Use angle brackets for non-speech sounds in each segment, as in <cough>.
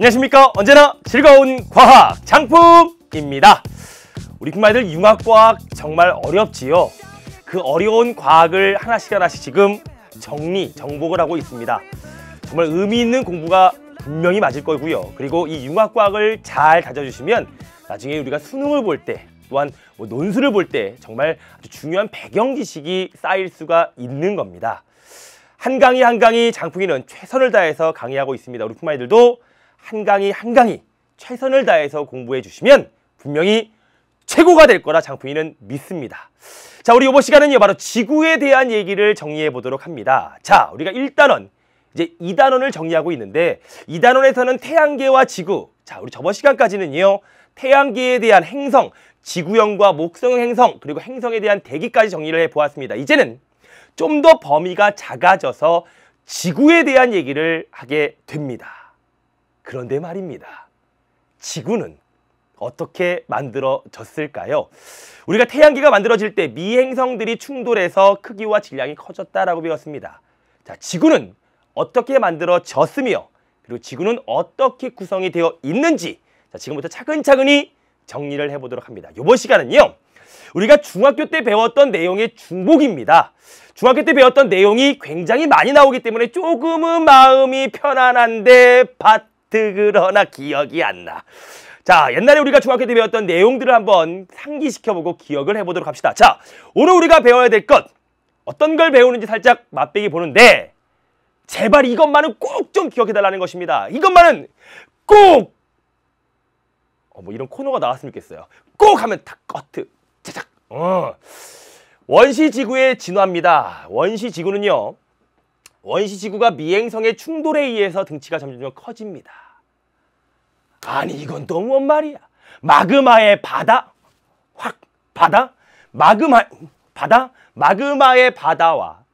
안녕하십니까 언제나 즐거운 과학 장품입니다 우리 말들 융합과학 정말 어렵지요 그 어려운 과학을 하나씩 하나씩 지금 정리 정복을 하고 있습니다 정말 의미 있는 공부가 분명히 맞을 거고요 그리고 이 융합과학을 잘가져주시면 나중에 우리가 수능을 볼 때 또한 뭐 논술을 볼 때 정말 아주 중요한 배경 지식이 쌓일 수가 있는 겁니다 한강이 한강이 장풍이는 최선을 다해서 강의하고 있습니다 우리 품마이들도 한강이 한강이 최선을 다해서 공부해 주시면 분명히 최고가 될 거라 장풍이는 믿습니다. 자, 우리 이번 시간은요, 바로 지구에 대한 얘기를 정리해 보도록 합니다. 자, 우리가 1단원, 이제 2단원을 정리하고 있는데, 2단원에서는 태양계와 지구, 자, 우리 저번 시간까지는요, 태양계에 대한 행성, 지구형과 목성 행성, 그리고 행성에 대한 대기까지 정리를 해 보았습니다. 이제는 좀 더 범위가 작아져서 지구에 대한 얘기를 하게 됩니다. 그런데 말입니다. 지구는 어떻게 만들어졌을까요? 우리가 태양계가 만들어질 때 미행성들이 충돌해서 크기와 질량이 커졌다라고 배웠습니다. 자, 지구는 어떻게 만들어졌으며 그리고 지구는 어떻게 구성이 되어 있는지 자, 지금부터 차근차근히 정리를 해보도록 합니다. 이번 시간은요. 우리가 중학교 때 배웠던 내용의 중복입니다. 중학교 때 배웠던 내용이 굉장히 많이 나오기 때문에 조금은 마음이 편안한데 밭 그러나 기억이 안 나. 자, 옛날에 우리가 중학교 때 배웠던 내용들을 한번 상기시켜보고 기억을 해보도록 합시다. 자, 오늘 우리가 배워야 될 것, 어떤 걸 배우는지 살짝 맛보기 보는데, 제발 이것만은 꼭 좀 기억해달라는 것입니다. 이것만은 꼭! 어, 뭐 이런 코너가 나왔으면 좋겠어요. 꼭 하면 다 커트. 짜작! 어. 원시 지구에진화합니다 원시 지구는요, 원시 지구가 미행성의 충돌에 의해서 등치가 점점 커집니다. 아니 이건 또 뭔 말이야. 마그마의 바다 확 바다 마그마 바다 마그마의 바다와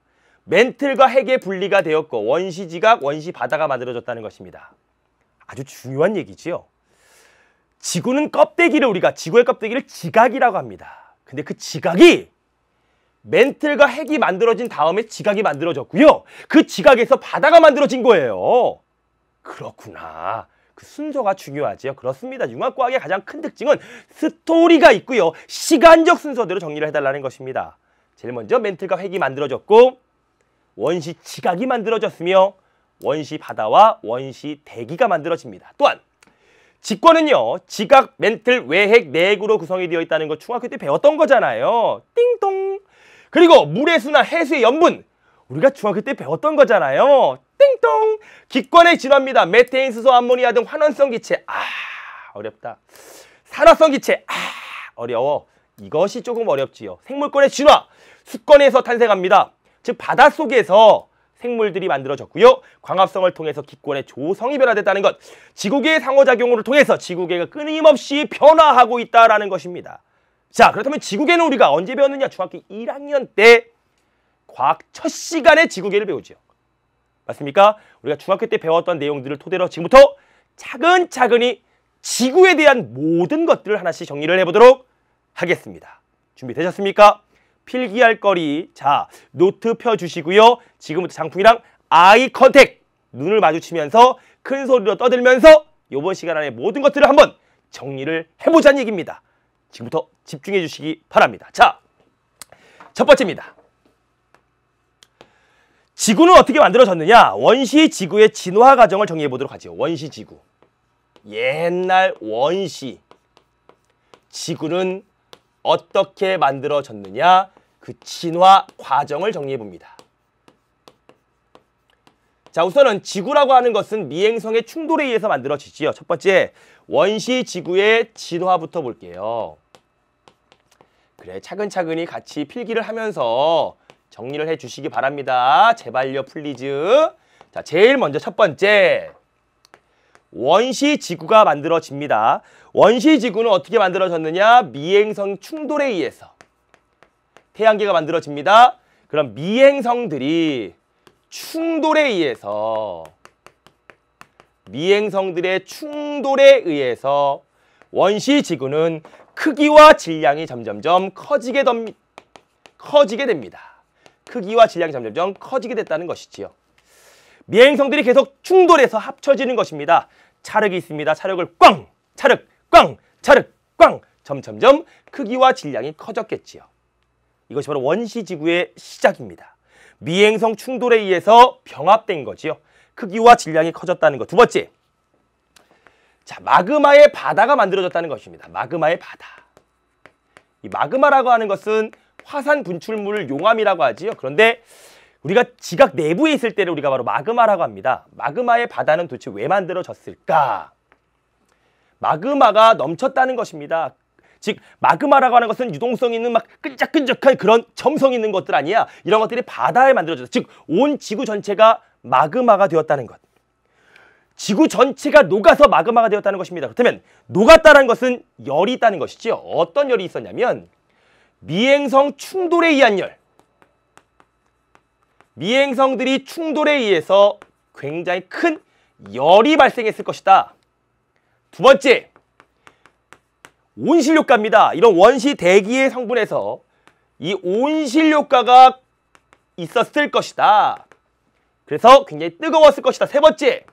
멘틀과 핵의 분리가 되었고 원시지각 원시바다가 만들어졌다는 것입니다. 아주 중요한 얘기지요. 지구는 껍데기를 우리가 지구의 껍데기를 지각이라고 합니다. 근데 그 지각이 멘틀과 핵이 만들어진 다음에 지각이 만들어졌고요. 그 지각에서 바다가 만들어진 거예요. 그렇구나. 그 순서가 중요하지요. 그렇습니다. 융합과학의 가장 큰 특징은 스토리가 있고요. 시간적 순서대로 정리를 해달라는 것입니다. 제일 먼저 멘틀과 핵이 만들어졌고 원시 지각이 만들어졌으며 원시 바다와 원시 대기가 만들어집니다. 또한 직권은요. 지각, 멘틀, 외핵, 내핵으로 네 구성이 되어 있다는 거 중학교 때 배웠던 거잖아요. 띵동! 그리고 물의 수나 해수의 염분 우리가 중학교 때 배웠던 거잖아요. 땡동 기권의 진화입니다. 메테인, 수소, 암모니아 등 환원성 기체 아 어렵다. 산화성 기체 아 어려워. 이것이 조금 어렵지요. 생물권의 진화 수권에서 탄생합니다. 즉 바닷속에서 생물들이 만들어졌고요. 광합성을 통해서 기권의 조성이 변화됐다는 것. 지구계의 상호작용을 통해서 지구계가 끊임없이 변화하고 있다는 것입니다. 자, 그렇다면 지구계는 우리가 언제 배웠느냐? 중학교 1학년 때 과학 첫 시간에 지구계를 배우죠. 맞습니까? 우리가 중학교 때 배웠던 내용들을 토대로 지금부터 차근차근히 지구에 대한 모든 것들을 하나씩 정리를 해보도록 하겠습니다. 준비되셨습니까? 필기할 거리, 자, 노트 펴주시고요. 지금부터 장풍이랑 아이 컨택, 눈을 마주치면서 큰 소리로 떠들면서 요번 시간 안에 모든 것들을 한번 정리를 해보자는 얘기입니다. 지금부터 집중해 주시기 바랍니다. 자, 첫 번째입니다. 지구는 어떻게 만들어졌느냐? 원시 지구의 진화 과정을 정리해 보도록 하죠. 원시 지구. 옛날 원시 지구는 어떻게 만들어졌느냐? 그 진화 과정을 정리해 봅니다. 자, 우선은 지구라고 하는 것은 미행성의 충돌에 의해서 만들어지지요. 첫 번째, 원시 지구의 진화부터 볼게요. 그래 차근차근히 같이 필기를 하면서 정리를 해주시기 바랍니다. 제발요 플리즈. 자 제일 먼저 첫 번째 원시 지구가 만들어집니다. 원시 지구는 어떻게 만들어졌느냐? 미행성 충돌에 의해서 태양계가 만들어집니다. 그럼 미행성들이 충돌에 의해서 미행성들의 충돌에 의해서 원시 지구는 크기와 질량이 점점점 커지게, 덤, 커지게 됩니다. 크기와 질량이 점점점 커지게 됐다는 것이지요. 미행성들이 계속 충돌해서 합쳐지는 것입니다. 차력이 있습니다. 차력을 꽝! 차력! 꽝! 차력! 꽝! 점점점 크기와 질량이 커졌겠지요. 이것이 바로 원시지구의 시작입니다. 미행성 충돌에 의해서 병합된 거지요. 크기와 질량이 커졌다는 것. 두 번째, 자, 마그마의 바다가 만들어졌다는 것입니다. 마그마의 바다. 이 마그마라고 하는 것은 화산 분출물 용암이라고 하지요. 그런데 우리가 지각 내부에 있을 때를 우리가 바로 마그마라고 합니다. 마그마의 바다는 도대체 왜 만들어졌을까? 마그마가 넘쳤다는 것입니다. 즉 마그마라고 하는 것은 유동성 있는 막 끈적끈적한 그런 점성 있는 것들 아니야. 이런 것들이 바다에 만들어져다즉온 지구 전체가 마그마가 되었다는 것. 지구 전체가 녹아서 마그마가 되었다는 것입니다. 그렇다면 녹았다는 것은 열이 있다는 것이지요. 어떤 열이 있었냐면 미행성 충돌에 의한 열. 미행성들이 충돌에 의해서 굉장히 큰 열이 발생했을 것이다. 두 번째, 온실효과입니다. 이런 원시 대기의 성분에서 이 온실효과가 있었을 것이다. 그래서 굉장히 뜨거웠을 것이다. 세 번째,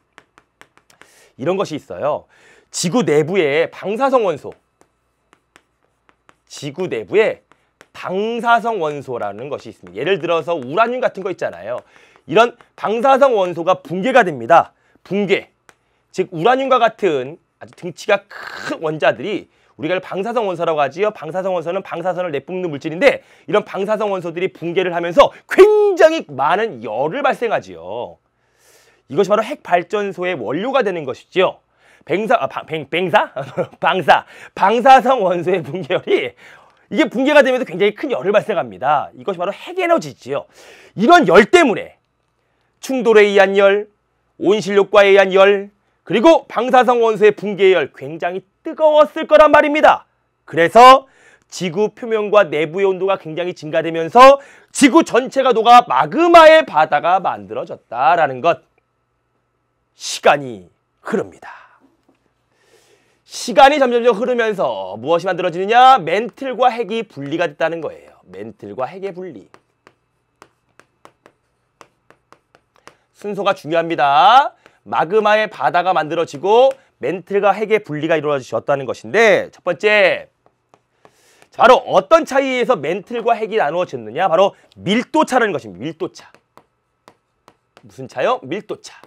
이런 것이 있어요. 지구 내부의 방사성 원소 지구 내부에 방사성 원소라는 것이 있습니다. 예를 들어서 우라늄 같은 거 있잖아요. 이런 방사성 원소가 붕괴가 됩니다. 붕괴. 즉 우라늄과 같은 아주 등치가 큰 원자들이 우리가 방사성 원소라고 하지요. 방사성 원소는 방사선을 내뿜는 물질인데 이런 방사성 원소들이 붕괴를 하면서 굉장히 많은 열을 발생하지요. 이것이 바로 핵 발전소의 원료가 되는 것이지요. 뱅사, 아, 방, 뱅, 뱅사? <laughs> 방사. 방사성 원소의 붕괴열이 이게 붕괴가 되면서 굉장히 큰 열을 발생합니다. 이것이 바로 핵에너지지요. 이런 열 때문에 충돌에 의한 열, 온실효과에 의한 열, 그리고 방사성 원소의 붕괴 열 굉장히 뜨거웠을 거란 말입니다. 그래서 지구 표면과 내부의 온도가 굉장히 증가되면서 지구 전체가 녹아 마그마의 바다가 만들어졌다라는 것. 시간이 흐릅니다. 시간이 점점점 흐르면서 무엇이 만들어지느냐? 멘틀과 핵이 분리가 됐다는 거예요. 멘틀과 핵의 분리. 순서가 중요합니다. 마그마의 바다가 만들어지고 멘틀과 핵의 분리가 이루어졌다는 것인데 첫 번째 바로 어떤 차이에서 멘틀과 핵이 나누어졌느냐 바로 밀도차라는 것입니다. 밀도차. 무슨 차요? 밀도차.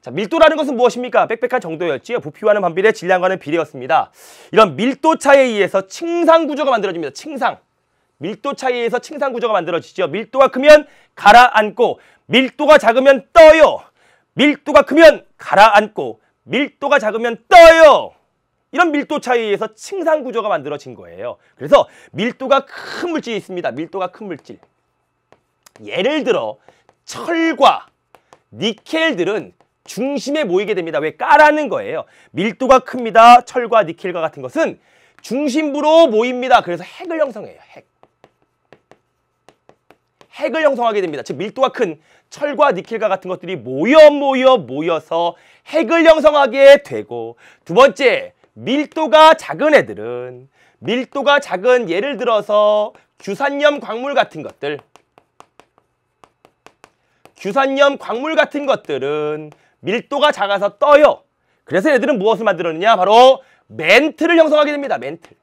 자, 밀도라는 것은 무엇입니까? 빽빽한 정도였지요. 부피와는 반비례, 질량과는 비례였습니다. 이런 밀도 차에 이 의해서 층상 구조가 만들어집니다. 층상. 밀도 차에 이 의해서 층상 구조가 만들어지죠. 밀도가 크면 가라앉고 밀도가 작으면 떠요. 밀도가 크면 가라앉고 밀도가 작으면 떠요. 이런 밀도 차에 이 의해서 층상 구조가 만들어진 거예요. 그래서 밀도가 큰 물질이 있습니다. 밀도가 큰 물질. 예를 들어 철과 니켈들은 중심에 모이게 됩니다. 왜 까라는 거예요. 밀도가 큽니다. 철과 니켈과 같은 것은 중심부로 모입니다. 그래서 핵을 형성해요. 핵. 핵을 형성하게 됩니다. 즉 밀도가 큰 철과 니켈과 같은 것들이 모여 모여 모여서 핵을 형성하게 되고 두 번째 밀도가 작은 애들은 밀도가 작은 예를 들어서 규산염 광물 같은 것들 규산염 광물 같은 것들은 밀도가 작아서 떠요. 그래서 얘들은 무엇을 만들었느냐? 바로 멘틀을 형성하게 됩니다. 멘틀.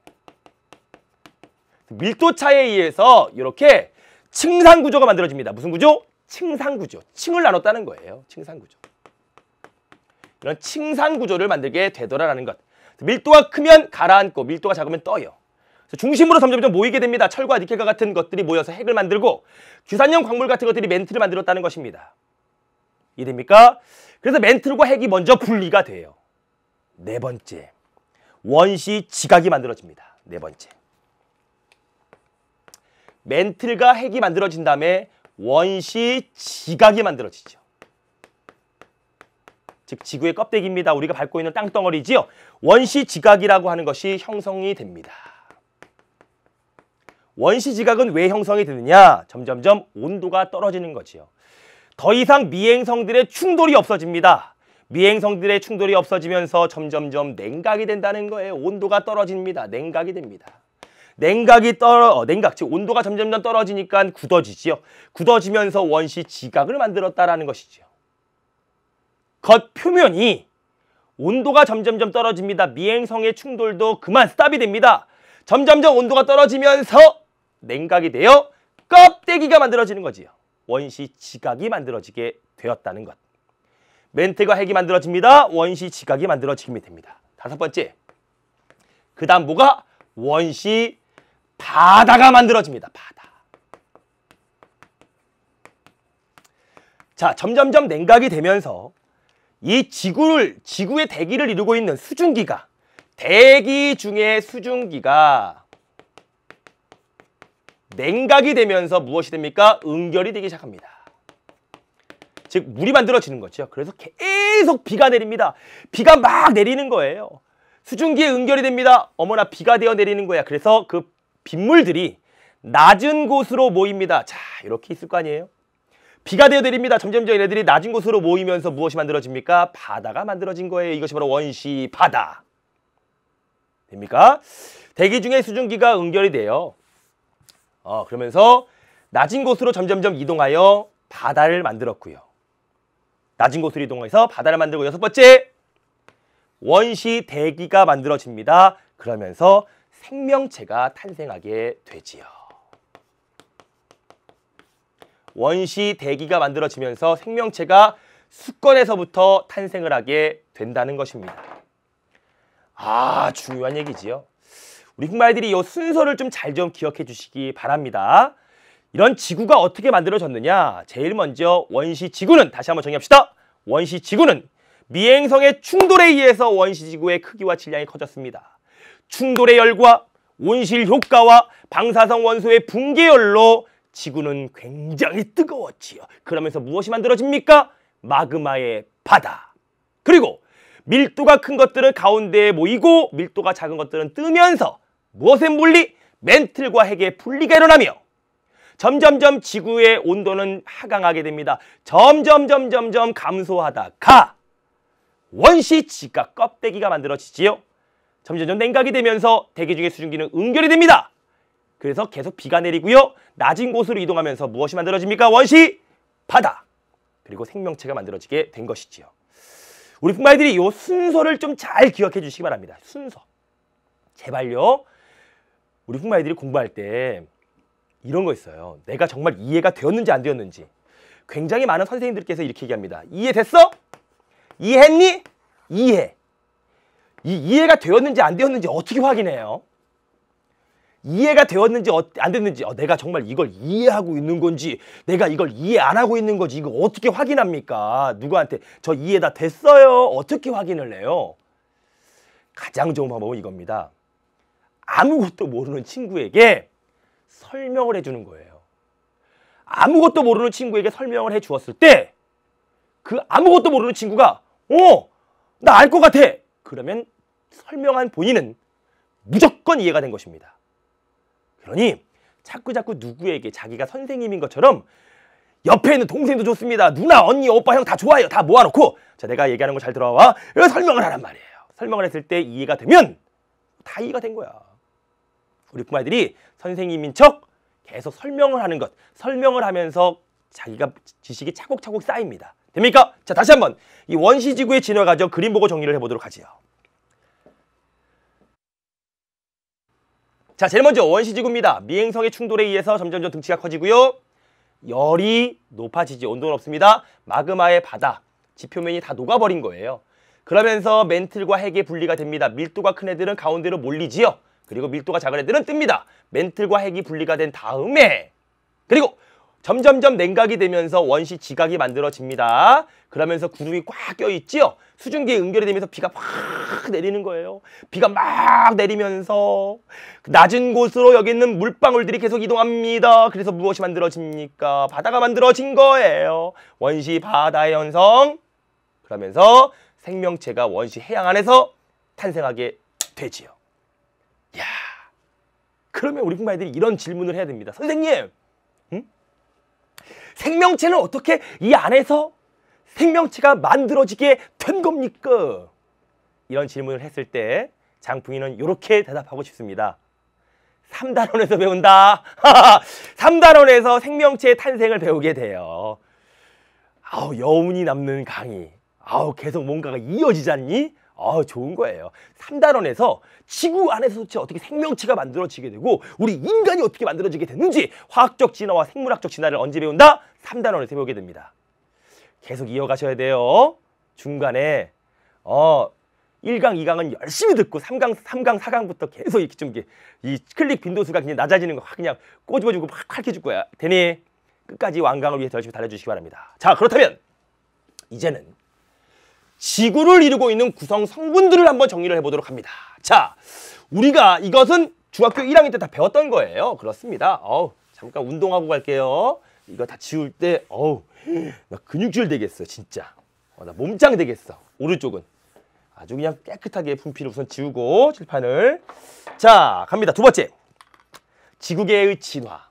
밀도 차에 의해서 이렇게 층상 구조가 만들어집니다. 무슨 구조? 층상 구조. 층을 나눴다는 거예요. 층상 구조. 이런 층상 구조를 만들게 되더라라는 것. 밀도가 크면 가라앉고 밀도가 작으면 떠요. 중심으로 점점점 모이게 됩니다. 철과 니켈과 같은 것들이 모여서 핵을 만들고 규산형 광물 같은 것들이 멘트를 만들었다는 것입니다. 이됩니까? 그래서 멘틀과 핵이 먼저 분리가 돼요. 네 번째, 원시 지각이 만들어집니다. 네 번째. 멘틀과 핵이 만들어진 다음에 원시 지각이 만들어지죠. 즉 지구의 껍데기입니다. 우리가 밟고 있는 땅덩어리지요. 원시 지각이라고 하는 것이 형성이 됩니다. 원시 지각은 왜 형성이 되느냐? 점점점 온도가 떨어지는 거지요. 더 이상 미행성들의 충돌이 없어집니다. 미행성들의 충돌이 없어지면서 점점점 냉각이 된다는 거예요. 온도가 떨어집니다. 냉각이 됩니다. 냉각이 떨어 어, 냉각 즉 온도가 점점점 떨어지니까 굳어지지요. 굳어지면서 원시 지각을 만들었다라는 것이지요. 겉 표면이 온도가 점점점 떨어집니다. 미행성의 충돌도 그만 스탑이 됩니다. 점점점 온도가 떨어지면서 냉각이 되어 껍데기가 만들어지는 거지요. 원시 지각이 만들어지게 되었다는 것. 멘트가 핵이 만들어집니다. 원시 지각이 만들어지게 됩니다. 다섯 번째, 그 다음 뭐가? 원시 바다가 만들어집니다. 바다. 자, 점점점 냉각이 되면서 이 지구를, 지구의 대기를 이루고 있는 수증기가, 대기 중의 수증기가 냉각이 되면서 무엇이 됩니까? 응결이 되기 시작합니다. 즉 물이 만들어지는 거죠. 그래서 계속 비가 내립니다. 비가 막 내리는 거예요. 수증기에 응결이 됩니다. 어머나 비가 되어 내리는 거야. 그래서 그 빗물들이 낮은 곳으로 모입니다. 자 이렇게 있을 거 아니에요? 비가 되어 내립니다. 점점점 얘네들이 낮은 곳으로 모이면서 무엇이 만들어집니까? 바다가 만들어진 거예요. 이것이 바로 원시 바다. 됩니까? 대기 중에 수증기가 응결이 돼요. 어, 그러면서 낮은 곳으로 점점점 이동하여 바다를 만들었고요. 낮은 곳으로 이동해서 바다를 만들고 여섯 번째 원시 대기가 만들어집니다. 그러면서 생명체가 탄생하게 되지요. 원시 대기가 만들어지면서 생명체가 수건에서부터 탄생을 하게 된다는 것입니다. 아, 중요한 얘기지요. 우리 흑마이들이 이 순서를 좀 잘 좀 기억해 주시기 바랍니다. 이런 지구가 어떻게 만들어졌느냐? 제일 먼저 원시 지구는 다시 한번 정의합시다. 원시 지구는 미행성의 충돌에 의해서 원시 지구의 크기와 질량이 커졌습니다. 충돌의 열과 온실 효과와 방사성 원소의 붕괴열로 지구는 굉장히 뜨거웠지요. 그러면서 무엇이 만들어집니까? 마그마의 바다. 그리고 밀도가 큰 것들은 가운데에 모이고 밀도가 작은 것들은 뜨면서 무엇의 물리? 멘틀과 핵의 분리가 일어나며 점점점 지구의 온도는 하강하게 됩니다. 점점점점점 감소하다가 원시 지각 껍데기가 만들어지지요. 점점점 냉각이 되면서 대기 중의 수증기는 응결이 됩니다. 그래서 계속 비가 내리고요. 낮은 곳으로 이동하면서 무엇이 만들어집니까? 원시 바다 그리고 생명체가 만들어지게 된 것이지요. 우리 부마이들이 이 순서를 좀 잘 기억해 주시기 바랍니다. 순서. 제발요. 우리 흑마 이들이 공부할 때 이런 거 있어요. 내가 정말 이해가 되었는지 안 되었는지 굉장히 많은 선생님들께서 이렇게 얘기합니다. 이해됐어? 이해했니? 이해. 이 이해가 되었는지 안 되었는지 어떻게 확인해요? 이해가 되었는지 어, 안 됐는지 어, 내가 정말 이걸 이해하고 있는 건지 내가 이걸 이해 안 하고 있는 건지 이거 어떻게 확인합니까? 누구한테 저 이해 다 됐어요? 어떻게 확인을 해요? 가장 좋은 방법은 이겁니다. 아무것도 모르는 친구에게 설명을 해주는 거예요. 아무것도 모르는 친구에게 설명을 해 주었을 때 그 아무것도 모르는 친구가 어! 나 알 것 같아! 그러면 설명한 본인은 무조건 이해가 된 것입니다. 그러니 자꾸자꾸 누구에게 자기가 선생님인 것처럼 옆에 있는 동생도 좋습니다. 누나, 언니, 오빠, 형 다 좋아요. 다 모아놓고 자 내가 얘기하는 거 잘 들어와. 설명을 하란 말이에요. 설명을 했을 때 이해가 되면 다 이해가 된 거야. 우리 꼬마들이 선생님인 척 계속 설명을 하는 것, 설명을 하면서 자기가 지식이 차곡차곡 쌓입니다. 됩니까? 자, 다시 한번 이 원시지구의 진화 과정 그림 보고 정리를 해보도록 하지요. 자, 제일 먼저 원시지구입니다. 미행성의 충돌에 의해서 점점점 등치가 커지고요. 열이 높아지지 온도는 없습니다. 마그마의 바다, 지표면이 다 녹아버린 거예요. 그러면서 멘틀과 핵의 분리가 됩니다. 밀도가 큰 애들은 가운데로 몰리지요. 그리고 밀도가 작은 애들은 뜹니다. 멘틀과 핵이 분리가 된 다음에 그리고 점점점 냉각이 되면서 원시 지각이 만들어집니다. 그러면서 구름이 꽉 껴있지요. 수증기에 응결이 되면서 비가 막 내리는 거예요. 비가 막 내리면서 낮은 곳으로 여기 있는 물방울들이 계속 이동합니다. 그래서 무엇이 만들어집니까? 바다가 만들어진 거예요. 원시 바다의 현성. 그러면서 생명체가 원시 해양 안에서 탄생하게 되지요. 야 그러면 우리 공부아이들이 이런 질문을 해야 됩니다. 선생님, 음? 생명체는 어떻게 이 안에서 생명체가 만들어지게 된 겁니까? 이런 질문을 했을 때 장풍이는 이렇게 대답하고 싶습니다. 3단원에서 배운다. 3단원에서 <laughs> 생명체의 탄생을 배우게 돼요. 아우 여운이 남는 강의. 아우 계속 뭔가가 이어지잖니? 아, 좋은 거예요. 삼단원에서 지구 안에서 도대체 어떻게 생명체가 만들어지게 되고 우리 인간이 어떻게 만들어지게 됐는지 화학적 진화와 생물학적 진화를 언제 배운다? 삼단원에서 배우게 됩니다. 계속 이어가셔야 돼요. 중간에 어, 1강, 2강은 열심히 듣고 3강, 3강, 4강부터 계속 이렇게 좀 이게 렇이 클릭 빈도수가 그냥 낮아지는 거 확 그냥 꼬집어 주고 확가르줄 거야. 되니 끝까지 완강을 위해서 열심히 달려 주시기 바랍니다. 자, 그렇다면 이제는 지구를 이루고 있는 구성 성분들을 한번 정리를 해보도록 합니다. 자, 우리가 이것은 중학교 1학년 때 다 배웠던 거예요. 그렇습니다. 어우, 잠깐 운동하고 갈게요. 이거 다 지울 때 어우, 나 근육질 되겠어, 진짜. 어, 나 몸짱 되겠어. 오른쪽은. 아주 그냥 깨끗하게 분필을 우선 지우고 칠판을. 자, 갑니다. 두 번째. 지구계의 진화.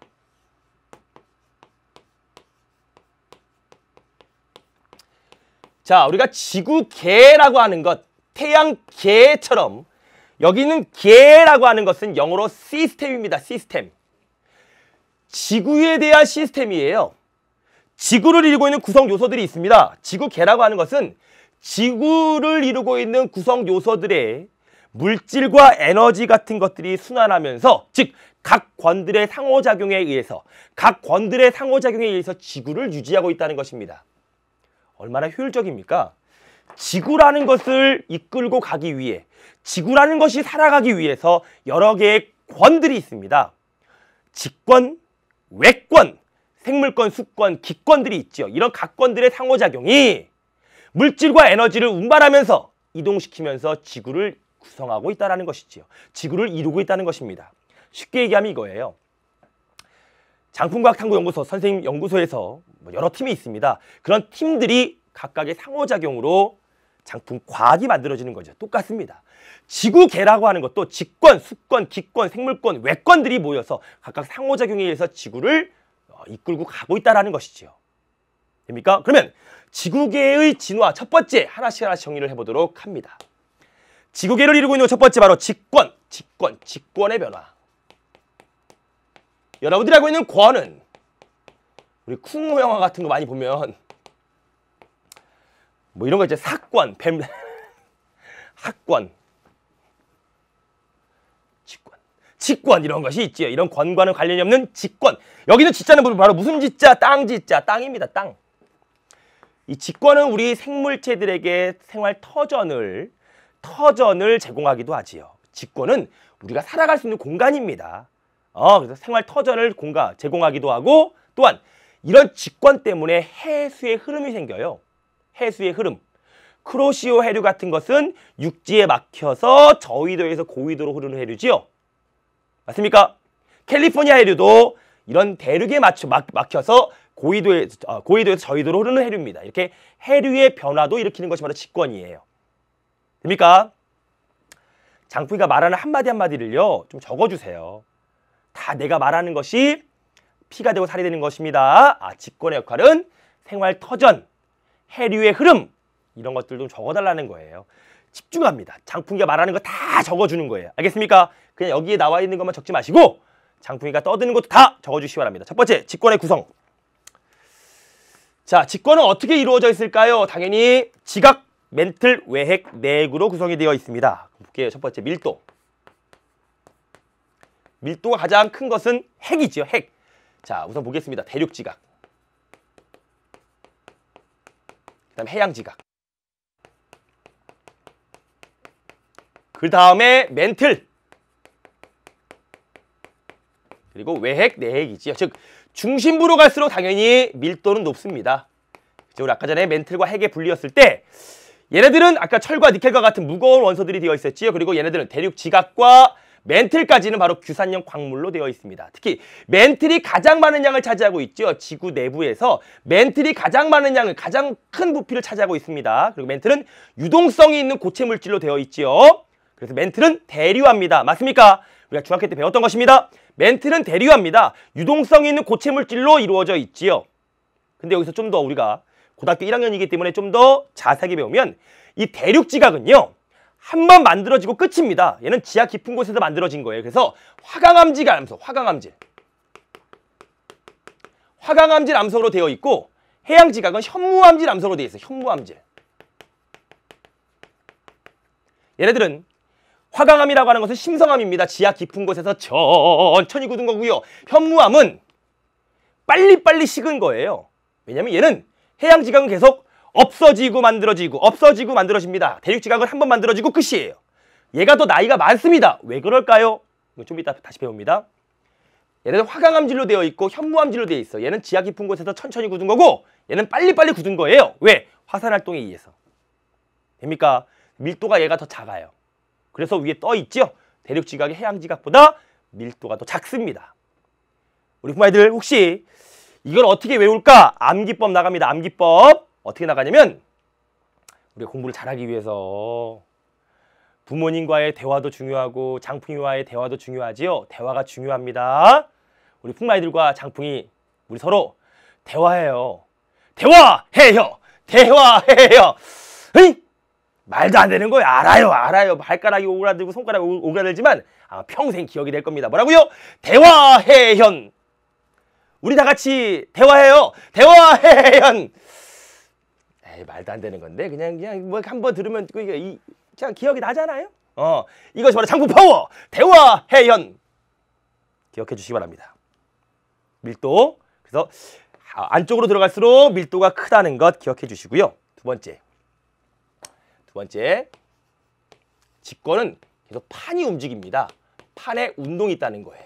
자, 우리가 지구계라고 하는 것, 태양계처럼 여기는 계라고 하는 것은 영어로 시스템입니다. 시스템. 지구에 대한 시스템이에요. 지구를 이루고 있는 구성 요소들이 있습니다. 지구계라고 하는 것은 지구를 이루고 있는 구성 요소들의 물질과 에너지 같은 것들이 순환하면서 즉 각 권들의 상호작용에 의해서 각 권들의 상호작용에 의해서 지구를 유지하고 있다는 것입니다. 얼마나 효율적입니까? 지구라는 것을 이끌고 가기 위해 지구라는 것이 살아가기 위해서 여러 개의 권들이 있습니다. 직권, 외권, 생물권, 수권, 기권들이 있죠 이런 각권들의 상호작용이 물질과 에너지를 운반하면서 이동시키면서 지구를 구성하고 있다는 것이지요. 지구를 이루고 있다는 것입니다. 쉽게 얘기하면 이거예요. 장풍과학탐구연구소 선생님 연구소에서 뭐 여러 팀이 있습니다. 그런 팀들이 각각의 상호작용으로 장풍 과학이 만들어지는 거죠. 똑같습니다. 지구계라고 하는 것도 직권, 수권, 기권, 생물권, 외권들이 모여서 각각 상호작용에 의해서 지구를 어, 이끌고 가고 있다는 것이지요. 됩니까? 그러면 지구계의 진화 첫 번째 하나씩 하나씩 정리를 해보도록 합니다. 지구계를 이루고 있는 첫 번째 바로 직권, 직권, 직권의 변화. 여러분들이 알고 있는 권은 우리 쿵호 영화 같은 거 많이 보면 뭐 이런 거 이제 사권, 뱀, <laughs> 학권, 직권, 직권 이런 것이 있지요. 이런 권과는 관련이 없는 직권. 여기는 지자는 바로 무슨 지자? 땅 지자, 땅입니다. 땅. 이 직권은 우리 생물체들에게 생활 터전을 터전을 제공하기도 하지요. 직권은 우리가 살아갈 수 있는 공간입니다. 어, 그래서 생활 터전을 공가 제공하기도 하고 또한 이런 직권 때문에 해수의 흐름이 생겨요. 해수의 흐름. 크로시오 해류 같은 것은 육지에 막혀서 저위도에서 고위도로 흐르는 해류지요. 맞습니까? 캘리포니아 해류도 이런 대륙에 맞춰 막, 막혀서 고위도에, 어, 고위도에서 저위도로 흐르는 해류입니다. 이렇게 해류의 변화도 일으키는 것이 바로 직권이에요. 됩니까? 장풍이가 말하는 한마디 한마디를요. 좀 적어주세요. 다 내가 말하는 것이 피가 되고 살이 되는 것입니다. 아, 직권의 역할은 생활 터전, 해류의 흐름 이런 것들 좀 적어달라는 거예요. 집중합니다. 장풍이가 말하는 거 다 적어주는 거예요. 알겠습니까? 그냥 여기에 나와 있는 것만 적지 마시고 장풍이가 떠드는 것도 다 적어주시기 바랍니다. 첫 번째, 직권의 구성. 자, 직권은 어떻게 이루어져 있을까요? 당연히 지각, 멘틀, 외핵, 내액으로 네 구성이 되어 있습니다. 볼게요. 첫 번째, 밀도. 밀도가 가장 큰 것은 핵이지요, 핵. 자, 우선 보겠습니다. 대륙 지각. 그다음 에 해양 지각. 그 다음에 멘틀. 그리고 외핵, 내핵이지요. 즉 중심부로 갈수록 당연히 밀도는 높습니다. 이제 우리 아까 전에 멘틀과 핵에 분리했을 때 얘네들은 아까 철과 니켈과 같은 무거운 원소들이 되어 있었지요. 그리고 얘네들은 대륙 지각과 멘틀까지는 바로 규산형 광물로 되어 있습니다. 특히 멘틀이 가장 많은 양을 차지하고 있죠. 지구 내부에서 멘틀이 가장 많은 양을 가장 큰 부피를 차지하고 있습니다. 그리고 멘틀은 유동성이 있는 고체 물질로 되어 있지요. 그래서 멘틀은 대류합니다. 맞습니까? 우리가 중학교 때 배웠던 것입니다. 멘틀은 대류합니다. 유동성이 있는 고체 물질로 이루어져 있지요. 근데 여기서 좀 더 우리가 고등학교 1학년이기 때문에 좀 더 자세하게 배우면 이 대륙 지각은요. 한번 만들어지고 끝입니다. 얘는 지하 깊은 곳에서 만들어진 거예요. 그래서 화강암질 암소 화강암질. 화강암질 암석으로 되어 있고 해양 지각은 현무암질 암석으로 되어 있어요. 현무암질. 얘네들은 화강암이라고 하는 것은 심성암입니다. 지하 깊은 곳에서 천천히 굳은 거고요. 현무암은 빨리빨리 식은 거예요. 왜냐면 하 얘는 해양 지각은 계속 없어지고 만들어지고 없어지고 만들어집니다. 대륙지각은 한번 만들어지고 끝이에요. 얘가 더 나이가 많습니다. 왜 그럴까요? 좀 이따 다시 배웁니다. 얘는 화강암질로 되어 있고 현무암질로 되어 있어. 얘는 지하 깊은 곳에서 천천히 굳은 거고 얘는 빨리빨리 굳은 거예요. 왜? 화산 활동에 의해서. 됩니까? 밀도가 얘가 더 작아요. 그래서 위에 떠 있죠. 대륙 지각이 해양 지각보다 밀도가 더 작습니다. 우리 부모님들 혹시 이걸 어떻게 외울까? 암기법 나갑니다. 암기법. 어떻게 나가냐면 우리가 공부를 잘하기 위해서 부모님과의 대화도 중요하고 장풍이와의 대화도 중요하지요. 대화가 중요합니다. 우리 풍마이들과 장풍이 우리 서로 대화해요. 대화해요. 대화해요. 에이? 말도 안 되는 거예요. 알아요. 알아요. 발가락이 오그라들고 손가락이 오그라들지만 아, 평생 기억이 될 겁니다. 뭐라고요? 대화해현. 우리 다 같이 대화해요. 대화해현. 에이, 말도 안 되는 건데 그냥 그냥 뭐한번 들으면 그 이, 그냥 기억이 나잖아요. 어, 이것이 바로 장풍 파워 대화 해연 기억해 주시기 바랍니다. 밀도 그래서 아, 안쪽으로 들어갈수록 밀도가 크다는 것 기억해 주시고요. 두 번째 두 번째 직권은 계속 판이 움직입니다. 판에 운동이 있다는 거예요.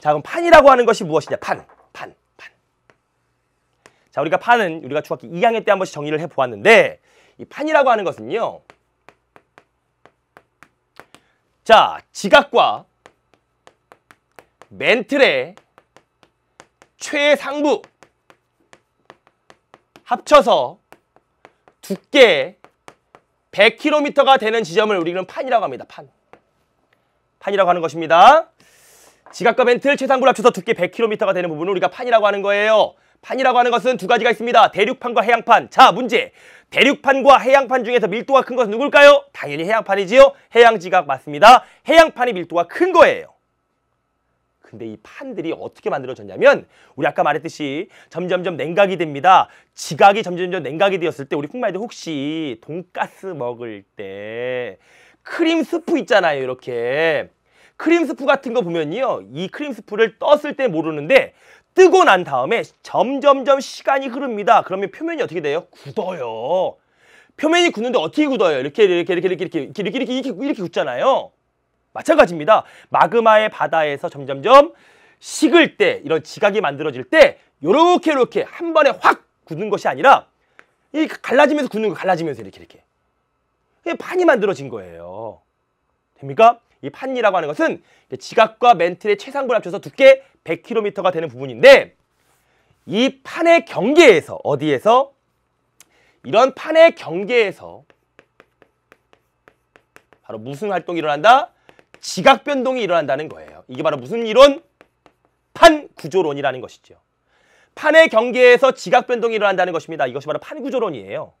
자 그럼 판이라고 하는 것이 무엇이냐? 판, 판. 자, 우리가 판은 우리가 중학교 2학년 때 한 번씩 정의를 해보았는데 이 판이라고 하는 것은요. 자, 지각과 멘틀의 최상부 합쳐서 두께 100km가 되는 지점을 우리는 판이라고 합니다. 판. 판이라고 하는 것입니다. 지각과 멘틀 최상부를 합쳐서 두께 100km가 되는 부분을 우리가 판이라고 하는 거예요. 판이라고 하는 것은 두 가지가 있습니다. 대륙판과 해양판. 자, 문제. 대륙판과 해양판 중에서 밀도가 큰 것은 누굴까요? 당연히 해양판이지요. 해양지각 맞습니다. 해양판이 밀도가 큰 거예요. 근데 이 판들이 어떻게 만들어졌냐면 우리 아까 말했듯이 점점점 냉각이 됩니다. 지각이 점점점 냉각이 되었을 때 우리 풍마이들 혹시 돈가스 먹을 때 크림 스프 있잖아요. 이렇게 크림 스프 같은 거 보면요. 이 크림 스프를 떴을 때 모르는데 뜨고 난 다음에 점점점 시간이 흐릅니다. 그러면 표면이 어떻게 돼요? 굳어요. 표면이 굳는데 어떻게 굳어요? 이렇게 이렇게 이렇게 이렇게 이렇게 이렇게 이렇게 이렇게, 이렇게, 이렇게 굳잖아요. 마찬가지입니다. 마그마의 바다에서 점점점 식을 때 이런 지각이 만들어질 때 요렇게 요렇게 한 번에 확 굳는 것이 아니라 이 갈라지면서 굳는 거 갈라지면서 이렇게 이렇게 이게 판이 만들어진 거예요. 됩니까? 이 판이라고 하는 것은 지각과 멘틀의 최상부를 합쳐서 두께 100km가 되는 부분인데 이 판의 경계에서 어디에서 이런 판의 경계에서 바로 무슨 활동이 일어난다? 지각 변동이 일어난다는 거예요. 이게 바로 무슨 이론? 판 구조론이라는 것이죠. 판의 경계에서 지각 변동이 일어난다는 것입니다. 이것이 바로 판 구조론이에요.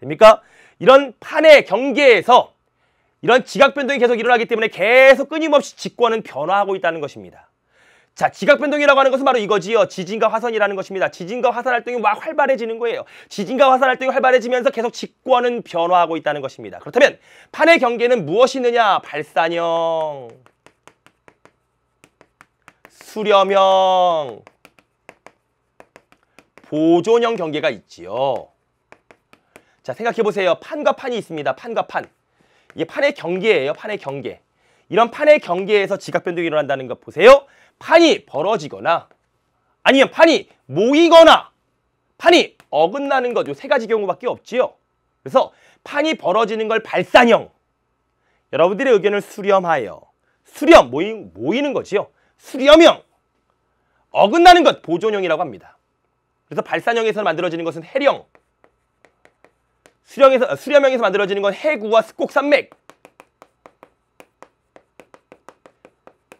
됩니까? 이런 판의 경계에서 이런 지각 변동이 계속 일어나기 때문에 계속 끊임없이 직권은 변화하고 있다는 것입니다. 자, 지각 변동이라고 하는 것은 바로 이거지요. 지진과 화산이라는 것입니다. 지진과 화산 활동이 막 활발해지는 거예요. 지진과 화산 활동이 활발해지면서 계속 직구은 변화하고 있다는 것입니다. 그렇다면 판의 경계는 무엇이느냐? 발산형, 수렴형, 보존형 경계가 있지요. 자, 생각해보세요. 판과 판이 있습니다. 판과 판. 이게 판의 경계예요. 판의 경계. 이런 판의 경계에서 지각 변동이 일어난다는 것 보세요. 판이 벌어지거나 아니면 판이 모이거나 판이 어긋나는 것요세 가지 경우밖에 없지요. 그래서 판이 벌어지는 걸 발산형 여러분들의 의견을 수렴하여 수렴 모이, 모이는 거지요. 수렴형 어긋나는 것 보존형이라고 합니다. 그래서 발산형에서 만들어지는 것은 해령 수령에서, 수렴형에서 만들어지는 건 해구와 습곡산맥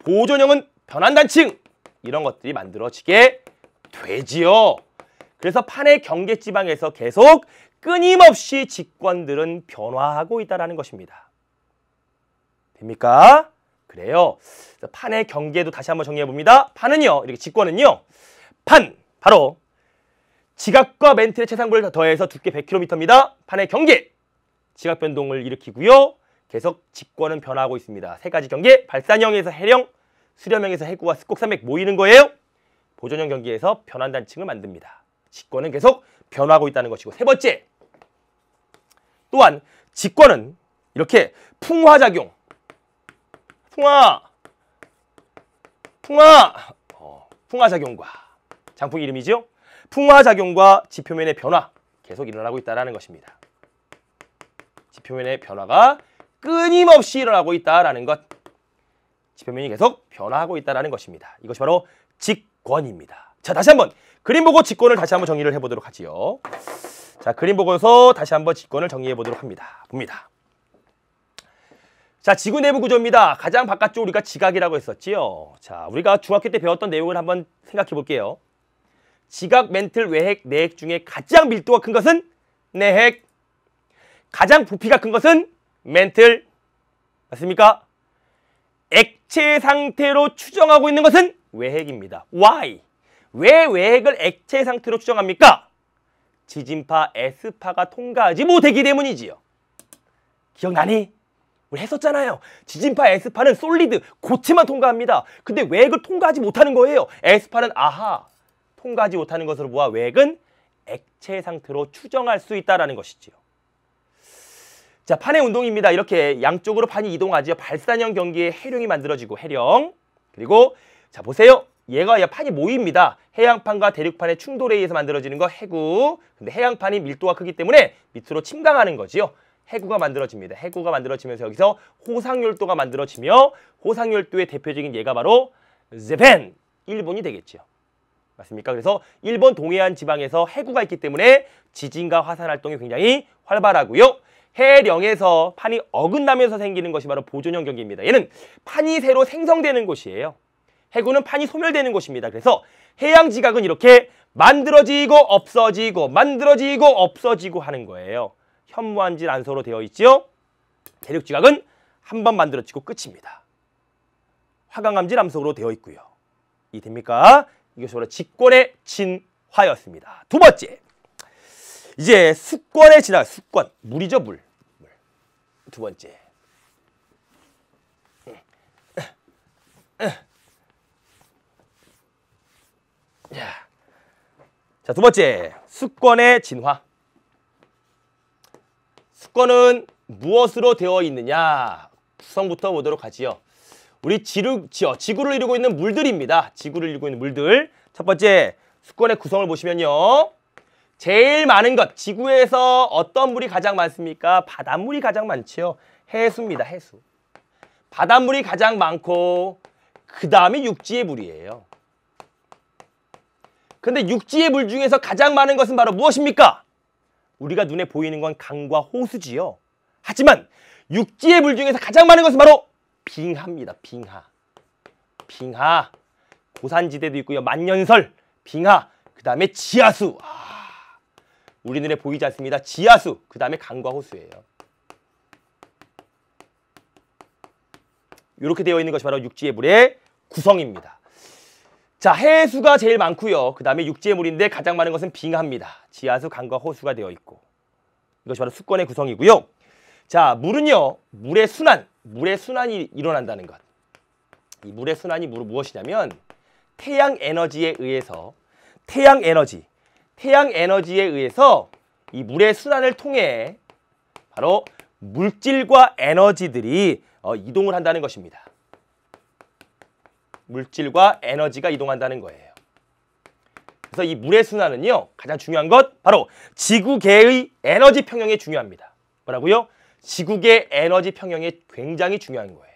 보존형은 변환단층 이런 것들이 만들어지게 되지요. 그래서 판의 경계 지방에서 계속 끊임없이 직관들은 변화하고 있다는 것입니다. 됩니까? 그래요. 판의 경계도 다시 한번 정리해봅니다. 판은요. 이렇게 직관은요. 판! 바로 지각과 멘틀의 최상부를 더해서 두께 100km입니다. 판의 경계! 지각 변동을 일으키고요. 계속 직권은 변하고 있습니다. 세 가지 경기 발산형에서 해령, 수렴형에서 해구와 습곡산맥 모이는 거예요. 보존형 경기에서 변환 단층을 만듭니다. 직권은 계속 변하고 있다는 것이고 세 번째 또한 직권은 이렇게 풍화작용 풍화 풍화 어, 풍화작용과 장풍 이름이죠. 풍화작용과 지표면의 변화 계속 일어나고 있다는 것입니다. 지표면의 변화가 끊임없이 일어나고 있다라는 것. 지표면이 계속 변화하고 있다라는 것입니다. 이것이 바로 직권입니다. 자, 다시 한번 그림 보고 직권을 다시 한번 정리를 해보도록 하지요. 자, 그림 보고서 다시 한번 직권을 정리해 보도록 합니다. 봅니다. 자, 지구 내부 구조입니다. 가장 바깥쪽 우리가 지각이라고 했었지요. 자, 우리가 중학교 때 배웠던 내용을 한번 생각해 볼게요. 지각, 멘틀, 외핵, 내핵 중에 가장 밀도가 큰 것은 내핵. 가장 부피가 큰 것은 멘틀 맞습니까? 액체 상태로 추정하고 있는 것은 외핵입니다. Why? 왜 외핵을 액체 상태로 추정합니까? 지진파 S파가 통과하지 못하기 때문이지요. 기억나니? 우리 했었잖아요. 지진파 S파는 솔리드, 고체만 통과합니다. 근데 외핵을 통과하지 못하는 거예요. S파는 아하, 통과하지 못하는 것으로 보아 외핵은 액체 상태로 추정할 수 있다는 것이지요. 자, 판의 운동입니다. 이렇게 양쪽으로 판이 이동하지요. 발산형 경기에 해룡이 만들어지고 해령. 그리고 자, 보세요. 얘가 얘 판이 모입니다. 해양판과 대륙판의 충돌에 의해서 만들어지는 거 해구. 근데 해양판이 밀도가 크기 때문에 밑으로 침강하는 거지요. 해구가 만들어집니다. 해구가 만들어지면서 여기서 호상열도가 만들어지며 호상열도의 대표적인 예가 바로 제펜 일본이 되겠지요. 맞습니까? 그래서 일본 동해안 지방에서 해구가 있기 때문에 지진과 화산 활동이 굉장히 활발하고요. 해령에서 판이 어긋나면서 생기는 것이 바로 보존형 경기입니다. 얘는 판이 새로 생성되는 곳이에요. 해군은 판이 소멸되는 곳입니다. 그래서 해양 지각은 이렇게 만들어지고 없어지고 만들어지고 없어지고 하는 거예요. 현무한질 안서로 되어 있지요. 대륙 지각은 한 번 만들어지고 끝입니다. 화강암질 암석으로 되어 있고요. 이 됩니까? 이것이 바로 직권의 진화였습니다. 두 번째. 이제 수권에 지나 수권 물이죠 물. 물. 두 번째. 자, 자, 두 번째 수권의 진화. 수권은 무엇으로 되어 있느냐? 구성부터 보도록 하지요. 우리 지루, 지어, 지구를 이루고 있는 물들입니다. 지구를 이루고 있는 물들. 첫 번째 수권의 구성을 보시면요. 제일 많은 것, 지구에서 어떤 물이 가장 많습니까? 바닷물이 가장 많지요. 해수입니다, 해수. 바닷물이 가장 많고 그 다음이 육지의 물이에요. 근데 육지의 물 중에서 가장 많은 것은 바로 무엇입니까? 우리가 눈에 보이는 건 강과 호수지요. 하지만 육지의 물 중에서 가장 많은 것은 바로 빙하입니다. 빙하. 빙하. 고산지대도 있고요. 만년설. 빙하. 그 다음에 지하수. 아, 우리 눈에 보이지 않습니다. 지하수, 그 다음에 강과 호수예요. 이렇게 되어 있는 것이 바로 육지의 물의 구성입니다. 자, 해수가 제일 많고요. 그 다음에 육지의 물인데 가장 많은 것은 빙하입니다. 지하수, 강과 호수가 되어 있고 이것이 바로 수권의 구성이고요. 자, 물은요. 물의 순환, 물의 순환이 일어난다는 것. 이 물의 순환이 무엇이냐면 태양 에너지에 의해서 태양 에너지, 태양 에너지에 의해서 이 물의 순환을 통해 바로 물질과 에너지들이 어, 이동을 한다는 것입니다. 물질과 에너지가 이동한다는 거예요. 그래서 이 물의 순환은요. 가장 중요한 것 바로 지구계의 에너지 평형에 중요합니다. 뭐라고요? 지구계 에너지 평형에 굉장히 중요한 거예요.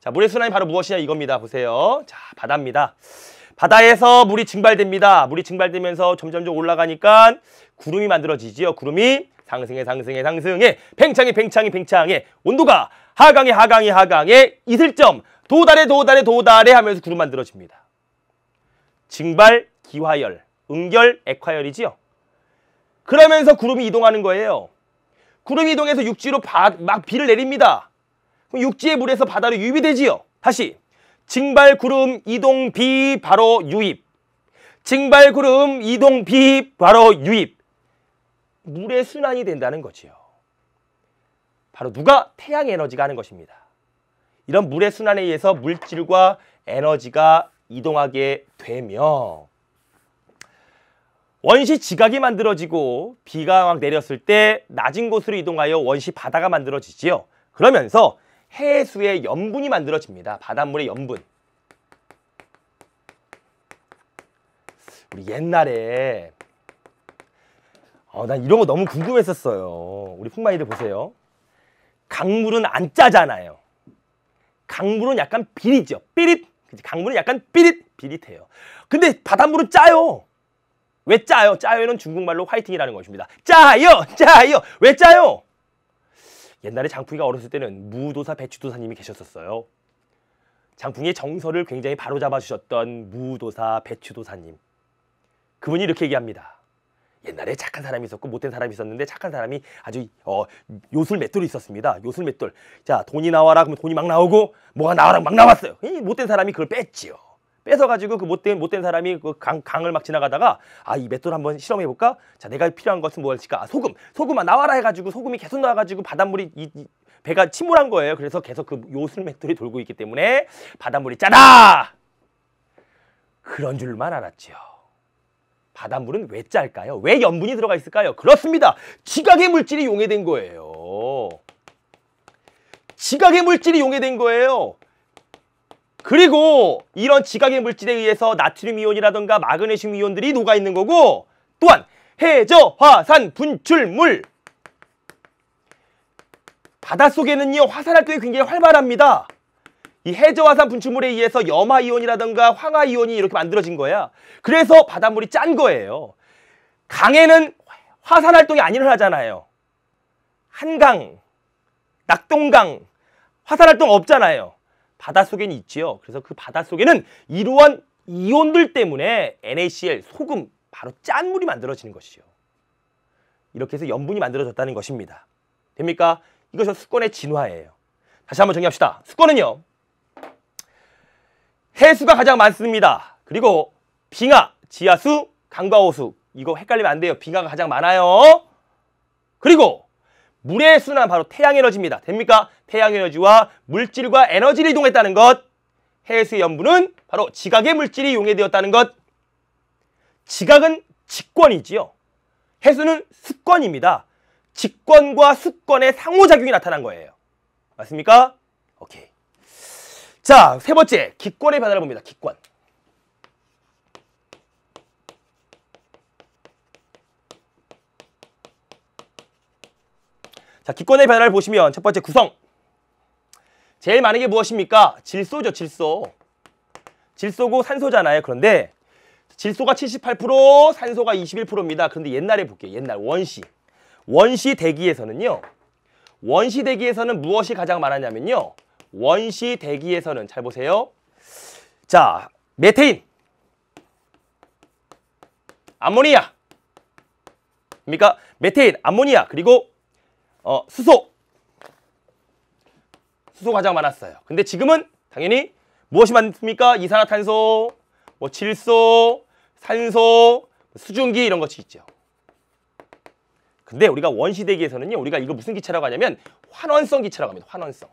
자, 물의 순환이 바로 무엇이냐 이겁니다. 보세요. 자, 바다입니다. 바다에서 물이 증발됩니다. 물이 증발되면서 점점점 올라가니까 구름이 만들어지지요. 구름이 상승해 상승해 상승해 팽창해 팽창해 팽창해 온도가 하강해 하강해 하강해 이슬점 도달해 도달해 도달해 하면서 구름 만들어집니다. 증발 기화열 응결 액화열이지요. 그러면서 구름이 이동하는 거예요. 구름이 이동해서 육지로 바, 막 비를 내립니다. 그럼 육지의 물에서 바다로 유입이 되지요. 다시 징발구름 이동 비 바로 유입 징발구름 이동 비 바로 유입 물의 순환이 된다는 거지요. 바로 누가 태양 에너지가 하는 것입니다. 이런 물의 순환에 의해서 물질과 에너지가 이동하게 되며 원시 지각이 만들어지고 비가 막 내렸을 때 낮은 곳으로 이동하여 원시 바다가 만들어지지요. 그러면서 해수의 염분이 만들어집니다. 바닷물의 염분. 우리 옛날에 어, 난 이런 거 너무 궁금했었어요. 우리 풍마이들 보세요. 강물은 안 짜잖아요. 강물은 약간 비릿죠. 이비릿 강물은 약간 비릿 비릿해요. 근데 바닷물은 짜요. 왜 짜요? 짜요는 중국말로 화이팅이라는 것입니다. 짜요! 짜요! 왜 짜요? 옛날에 장풍이가 어렸을 때는 무도사 배추도사님이 계셨었어요. 장풍이의 정서를 굉장히 바로잡아 주셨던 무도사 배추도사님. 그분이 이렇게 얘기합니다. 옛날에 착한 사람이 있었고 못된 사람이 있었는데 착한 사람이 아주 어, 요술 맷돌이 있었습니다. 요술 맷돌. 자 돈이 나와라 그러면 돈이 막 나오고 뭐가 나와라 막 나왔어요. 이 못된 사람이 그걸 뺐지요. 뺏어가지고 그 못된, 못된 사람이 그 강, 강을 막 지나가다가 아, 이 맷돌 한번 실험해볼까? 자, 내가 필요한 것은 무엇일까? 아, 소금. 소금아, 나와라 해가지고 소금이 계속 나와가지고 바닷물이 이, 이 배가 침몰한 거예요. 그래서 계속 그 요술 맷돌이 돌고 있기 때문에 바닷물이 짜다! 그런 줄만 알았지요. 바닷물은 왜 짤까요? 왜 염분이 들어가 있을까요? 그렇습니다. 지각의 물질이 용해된 거예요. 지각의 물질이 용해된 거예요. 그리고 이런 지각의 물질에 의해서 나트륨 이온이라든가 마그네슘 이온들이 녹아있는 거고 또한 해저화산 분출물 바닷속에는요 화산활동이 굉장히 활발합니다 이 해저화산 분출물에 의해서 염화이온이라든가 황화이온이 이렇게 만들어진 거야 그래서 바닷물이 짠 거예요 강에는 화산활동이 안 일어나잖아요 한강, 낙동강 화산활동 없잖아요 바닷속에는 있지요. 그래서 그 바닷속에는 이러한 이온들 때문에 NaCl, 소금, 바로 짠 물이 만들어지는 것이죠. 이렇게 해서 염분이 만들어졌다는 것입니다. 됩니까? 이것은 수건의 진화예요. 다시 한번 정리합시다. 수건은요 해수가 가장 많습니다. 그리고 빙하, 지하수, 강과 호수 이거 헷갈리면 안 돼요. 빙하가 가장 많아요. 그리고 물의 순환 바로 태양에너지입니다. 됩니까? 태양에너지와 물질과 에너지를 이동했다는 것. 해수의 염분은 바로 지각의 물질이 용해되었다는 것. 지각은 직권이지요. 해수는 습권입니다. 직권과 습권의 상호작용이 나타난 거예요. 맞습니까? 오케이. 자, 세 번째, 기권의 변화를 봅니다. 기권. 자, 기권의 변화를 보시면 첫 번째 구성. 제일 많은 게 무엇입니까? 질소죠, 질소. 질소고 산소잖아요. 그런데 질소가 78%, 산소가 21%입니다. 그런데 옛날에 볼게요. 옛날 원시. 원시 대기에서는요. 원시 대기에서는 무엇이 가장 많았냐면요. 원시 대기에서는 잘 보세요. 자, 메테인. 아모니아 그러니까 메테인, 아모니아 그리고 어, 수소 수소 가장 많았어요. 근데 지금은 당연히 무엇이 많습니까? 이산화탄소, 뭐 질소, 산소, 수증기 이런 것이 있죠. 근데 우리가 원시 대기에서는요. 우리가 이거 무슨 기체라고 하냐면 환원성 기체라고 합니다. 환원성.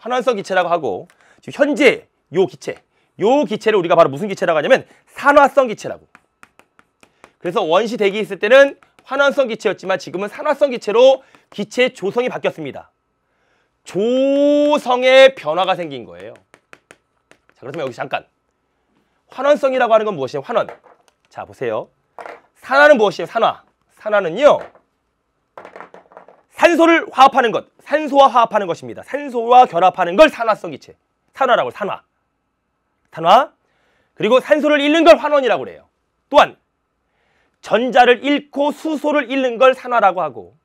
환원성 기체라고 하고 지금 현재 요 기체, 요 기체를 우리가 바로 무슨 기체라고 하냐면 산화성 기체라고. 그래서 원시 대기 있을 때는 환원성 기체였지만 지금은 산화성 기체로 기체 조성이 바뀌었습니다. 조성의 변화가 생긴 거예요. 자, 그렇다면 여기 잠깐. 환원성이라고 하는 건 무엇이에요? 환원. 자, 보세요. 산화는 무엇이에요? 산화. 산화는요. 산소를 화합하는 것, 산소와 화합하는 것입니다. 산소와 결합하는 걸 산화성 기체. 산화라고 산화. 산화. 그리고 산소를 잃는 걸 환원이라고 그래요. 또한 전자를 잃고 수소를 잃는 걸 산화라고 하고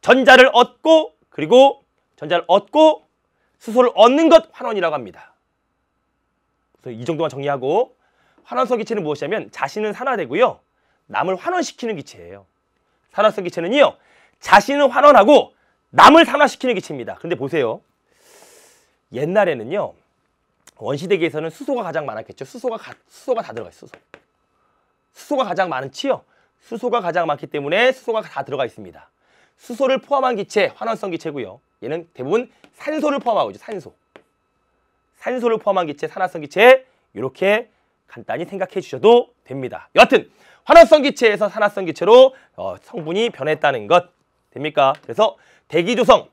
전자를 얻고 그리고 전자를 얻고 수소를 얻는 것 환원이라고 합니다. 그래서 이 정도만 정리하고 환원성 기체는 무엇이냐면 자신은 산화되고요. 남을 환원시키는 기체예요. 산화성 기체는요. 자신은 환원하고 남을 산화시키는 기체입니다. 근데 보세요. 옛날에는요. 원시대기에서는 수소가 가장 많았겠죠. 수소가 가, 수소가 다 들어가 있어요. 수소. 수소가 가장 많은치요. 수소가 가장 많기 때문에 수소가 다 들어가 있습니다. 수소를 포함한 기체, 환원성 기체고요. 얘는 대부분 산소를 포함하고 있죠. 산소. 산소를 포함한 기체, 산화성 기체 이렇게 간단히 생각해 주셔도 됩니다. 여하튼 환원성 기체에서 산화성 기체로 어, 성분이 변했다는 것 됩니까? 그래서 대기 조성,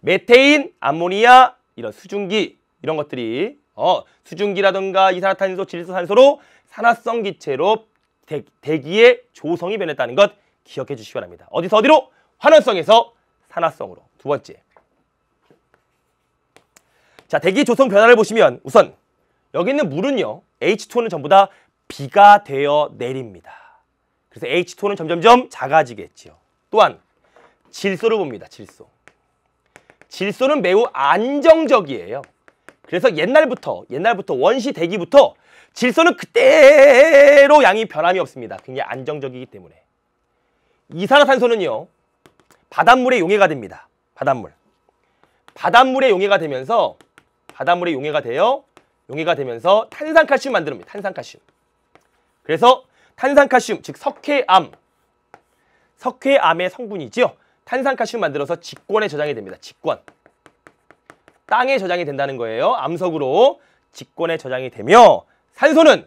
메테인, 암모니아 이런 수증기 이런 것들이 어, 수증기라든가 이산화탄소, 질소산소로 산화성 기체로 대기의 조성이 변했다는 것 기억해 주시기 바랍니다. 어디서 어디로? 환원성에서 산화성으로. 두 번째. 자, 대기 조성 변화를 보시면 우선 여기 있는 물은요. H2는 전부 다 비가 되어 내립니다. 그래서 H2는 점점점 작아지겠지 또한 질소를 봅니다. 질소. 질소는 매우 안정적이에요. 그래서 옛날부터 옛날부터 원시 대기부터 질소는 그대로 양이 변함이 없습니다. 굉장히 안정적이기 때문에. 이산화탄소는요. 바닷물에 용해가 됩니다. 바닷물. 바닷물에 용해가 되면서 바닷물에 용해가 되어 용해가 되면서 탄산칼슘 만듭니다. 탄산칼슘. 그래서 탄산칼슘 즉 석회암 석회암의 성분이지요. 탄산칼슘 만들어서 직권에 저장이 됩니다. 직권. 땅에 저장이 된다는 거예요. 암석으로 직권에 저장이 되며 산소는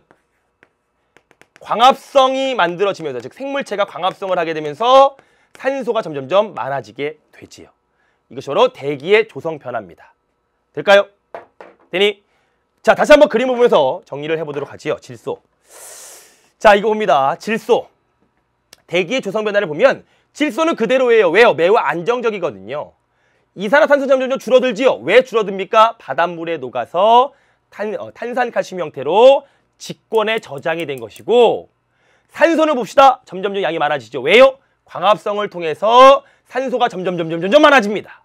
광합성이 만들어지면서 즉 생물체가 광합성을 하게 되면서 산소가 점점점 많아지게 되지요. 이것이 바로 대기의 조성 변화입니다. 될까요? 되니 자 다시 한번 그림을 보면서 정리를 해보도록 하지요. 질소 자 이거 봅니다. 질소 대기의 조성 변화를 보면 질소는 그대로예요. 왜요? 매우 안정적이거든요. 이산화탄소 점점 줄어들지요. 왜 줄어듭니까? 바닷물에 녹아서 탄, 어, 탄산칼슘 형태로 직권에 저장이 된 것이고 산소는 봅시다. 점점점 양이 많아지죠. 왜요? 광합성을 통해서 산소가 점점점점점점 많아집니다.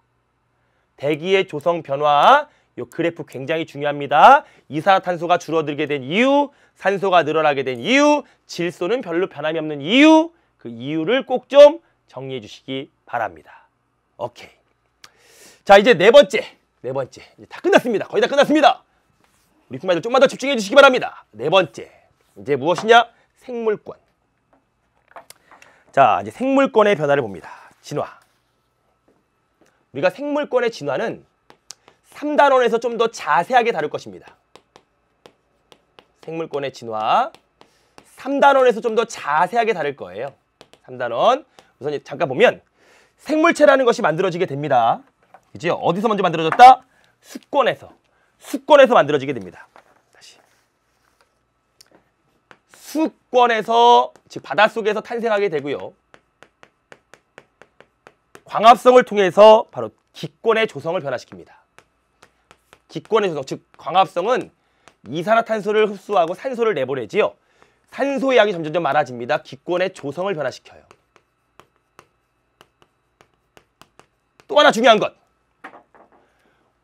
대기의 조성 변화 요 그래프 굉장히 중요합니다. 이산화탄소가 줄어들게 된 이유, 산소가 늘어나게 된 이유, 질소는 별로 변함이 없는 이유, 그 이유를 꼭 좀 정리해 주시기 바랍니다. 오케이. 자, 이제 네 번째. 네 번째. 이제 다 끝났습니다. 거의 다 끝났습니다. 우리 구매들 좀만 더 집중해 주시기 바랍니다. 네 번째, 이제 무엇이냐? 생물권. 자, 이제 생물권의 변화를 봅니다. 진화. 우리가 생물권의 진화는 3단원에서 좀 더 자세하게 다룰 것입니다. 생물권의 진화 3단원에서 좀 더 자세하게 다룰 거예요. 3단원 우선 잠깐 보면 생물체라는 것이 만들어지게 됩니다. 그죠? 어디서 먼저 만들어졌다? 수권에서 수권에서 만들어지게 됩니다. 다시. 수권에서 즉 바닷속에서 탄생하게 되고요. 광합성을 통해서 바로 기권의 조성을 변화시킵니다. 기권의 조성, 즉 광합성은 이산화탄소를 흡수하고 산소를 내보내지요. 산소의 양이 점점점 많아집니다. 기권의 조성을 변화시켜요. 또 하나 중요한 것.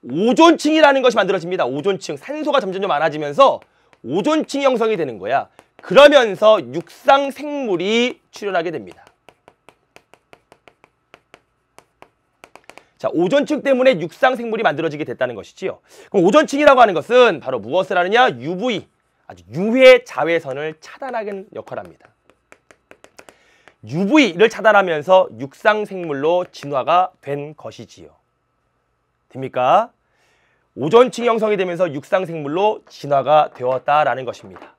오존층이라는 것이 만들어집니다. 오존층. 산소가 점점 많아지면서 오존층 형성이 되는 거야. 그러면서 육상 생물이 출현하게 됩니다. 자, 오존층 때문에 육상 생물이 만들어지게 됐다는 것이지요. 그럼 오존층이라고 하는 것은 바로 무엇을 하느냐? UV, 아주 유해 자외선을 차단하는 역할을 합니다. UV를 차단하면서 육상 생물로 진화가 된 것이지요. 됩니까? 오존층 형성이 되면서 육상생물로 진화가 되었다라는 것입니다.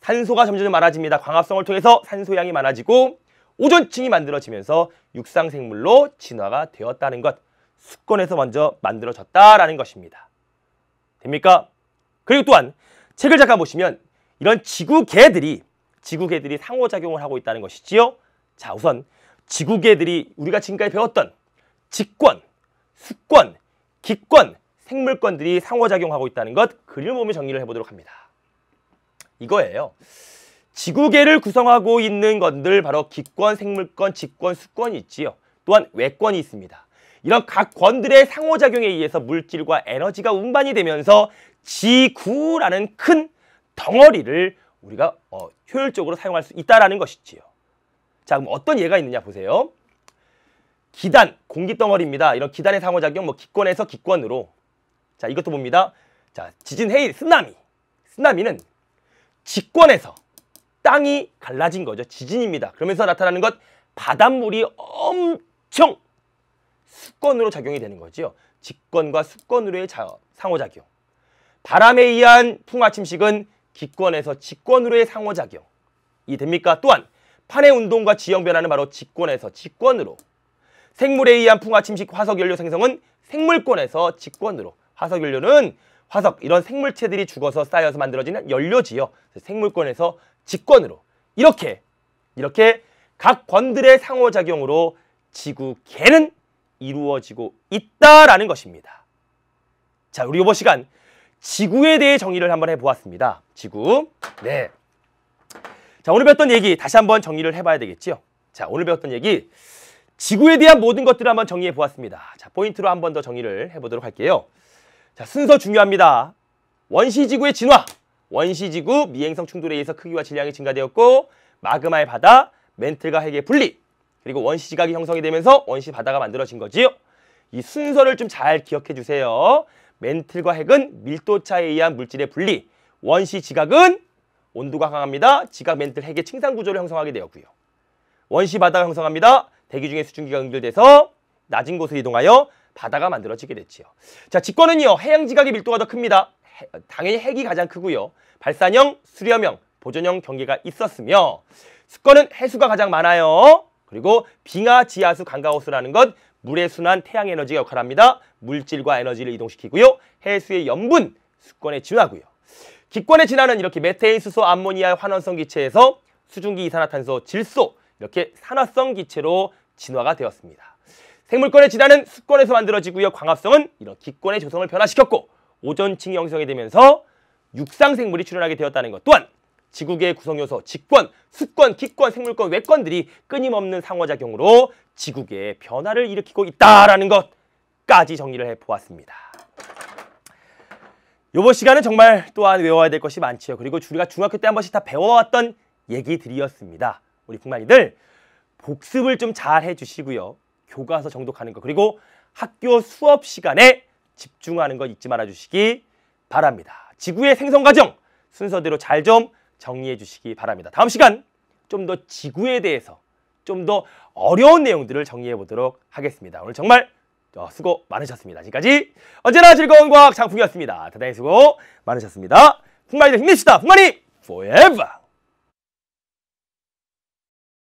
산소가 점점 많아집니다. 광합성을 통해서 산소양이 많아지고 오존층이 만들어지면서 육상생물로 진화가 되었다는 것. 수권에서 먼저 만들어졌다라는 것입니다. 됩니까? 그리고 또한 책을 잠깐 보시면 이런 지구계들이 지구계들이 상호작용을 하고 있다는 것이지요. 자 우선 지구계들이 우리가 지금까지 배웠던 직권, 수권, 기권, 생물권들이 상호작용하고 있다는 것 그릴몸의 정리를 해보도록 합니다. 이거예요. 지구계를 구성하고 있는 것들 바로 기권, 생물권, 직권, 수권이 있지요. 또한 외권이 있습니다. 이런 각 권들의 상호작용에 의해서 물질과 에너지가 운반이 되면서 지구라는 큰 덩어리를 우리가 어, 효율적으로 사용할 수 있다는 것이지요. 자, 그럼 어떤 예가 있느냐 보세요. 기단, 공기덩어리입니다. 이런 기단의 상호작용, 뭐 기권에서 기권으로. 자, 이것도 봅니다. 자, 지진, 해일, 쓰나미. 쓰나미는 직권에서 땅이 갈라진 거죠. 지진입니다. 그러면서 나타나는 것 바닷물이 엄청 수권으로 작용이 되는 거지 직권과 수권으로의 자, 상호작용. 바람에 의한 풍화 침식은 기권에서 직권으로의 상호작용. 이 됩니까? 또한 판의 운동과 지형 변화는 바로 직권에서 직권으로 생물에 의한 풍화 침식 화석 연료 생성은 생물권에서 직권으로 화석 연료는 화석 이런 생물체들이 죽어서 쌓여서 만들어지는 연료지요. 생물권에서 직권으로 이렇게 이렇게 각 권들의 상호작용으로 지구계는 이루어지고 있다라는 것입니다. 자, 우리 이번 시간 지구에 대해 정의를 한번 해보았습니다. 지구. 네. 자, 오늘 배웠던 얘기 다시 한번 정리를 해봐야 되겠지요. 자, 오늘 배웠던 얘기 지구에 대한 모든 것들을 한번 정리해 보았습니다. 자, 포인트로 한번 더 정리를 해보도록 할게요. 자, 순서 중요합니다. 원시지구의 진화, 원시지구 미행성 충돌에 의해서 크기와 질량이 증가되었고 마그마의 바다, 멘틀과 핵의 분리, 그리고 원시지각이 형성이 되면서 원시바다가 만들어진 거지요. 이 순서를 좀 잘 기억해 주세요. 멘틀과 핵은 밀도차에 의한 물질의 분리, 원시지각은 온도가 강합니다. 지각 멘틀 핵의 층상 구조를 형성하게 되었고요. 원시바다가 형성합니다. 대기 중에 수증기가 응결돼서 낮은 곳을 이동하여 바다가 만들어지게 됐지요. 자, 직권은요. 해양 지각의 밀도가 더 큽니다. 해, 당연히 핵이 가장 크고요. 발산형, 수렴형, 보존형 경계가 있었으며 수권은 해수가 가장 많아요. 그리고 빙하, 지하수, 강가호수라는 것 물의 순환, 태양 에너지 역할을 합니다. 물질과 에너지를 이동시키고요. 해수의 염분, 수권에 진화고요. 기권의 진화는 이렇게 메테인, 수소, 암모니아 의 환원성 기체에서 수증기 이산화탄소, 질소 이렇게 산화성 기체로 진화가 되었습니다. 생물권의 진화는 수권에서 만들어지고요. 광합성은 이런 기권의 조성을 변화시켰고 오존층이 형성이 되면서 육상 생물이 출현하게 되었다는 것 또한 지구계의 구성요소 직권, 수권, 기권, 생물권, 외권들이 끊임없는 상호작용으로 지구계의 변화를 일으키고 있다라는 것까지 정리를 해보았습니다. 요번 시간은 정말 또한 외워야 될 것이 많지요. 그리고 우리가 중학교 때 한 번씩 다 배워왔던 얘기들이었습니다. 우리 북만이들 복습을 좀 잘 해주시고요. 교과서 정독하는 거 그리고 학교 수업 시간에 집중하는 거 잊지 말아주시기 바랍니다. 지구의 생성 과정 순서대로 잘 좀 정리해 주시기 바랍니다. 다음 시간 좀 더 지구에 대해서 좀 더 어려운 내용들을 정리해 보도록 하겠습니다. 오늘 정말 어, 수고 많으셨습니다. 지금까지 언제나 즐거운 과학 장풍이었습니다. 대단히 수고 많으셨습니다. 풍만이 힘내시다. 풍만이 forever!